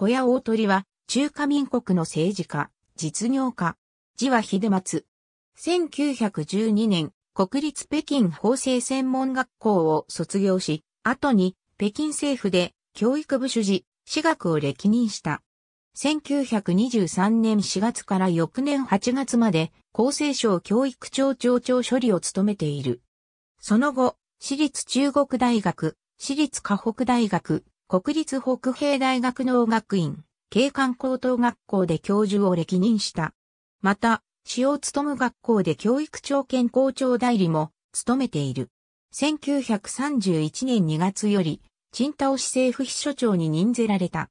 小屋大鳥は、中華民国の政治家、実業家、字は秀松。1912年、国立北京法制専門学校を卒業し、後に北京政府で教育部主事、私学を歴任した。1923年4月から翌年8月まで厚生省教育庁長長処理を務めている。その後、私立中国大学、私立河北大学、国立北平大学農学院、警官高等学校で教授を歴任した。また、塩務学校で教育長兼校長代理も務めている。1931年2月より、陳太尾市政府秘書長に任ぜられた。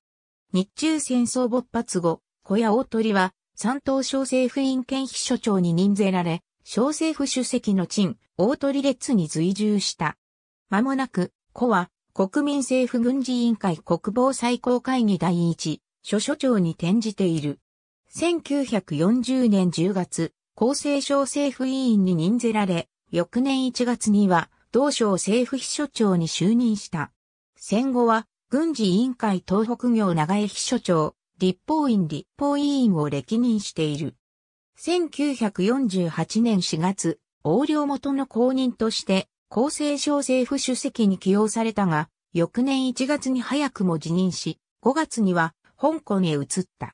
日中戦争勃発後、小屋大鳥は、山東省政府院兼秘書長に任ぜられ、小政府主席の陳、大鳥列に随従した。間もなく、小は、国民政府軍事委員会国防最高会議第一、諸所長に転じている。1940年10月、厚生省政府委員に任ぜられ、翌年1月には、同省政府秘書長に就任した。戦後は、軍事委員会東北行長江秘書長、立法院立法委員を歴任している。1948年4月、横領元の公認として、厚生省政府主席に起用されたが、翌年1月に早くも辞任し、5月には香港へ移った。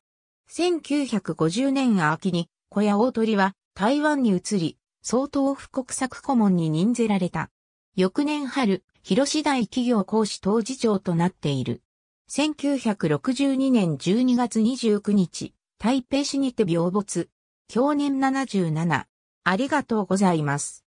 1950年秋に小屋大鳥は台湾に移り、総統府国策顧問に任ぜられた。翌年春、広市大企業講師当事長となっている。1962年12月29日、台北市にて病没。去年77。ありがとうございます。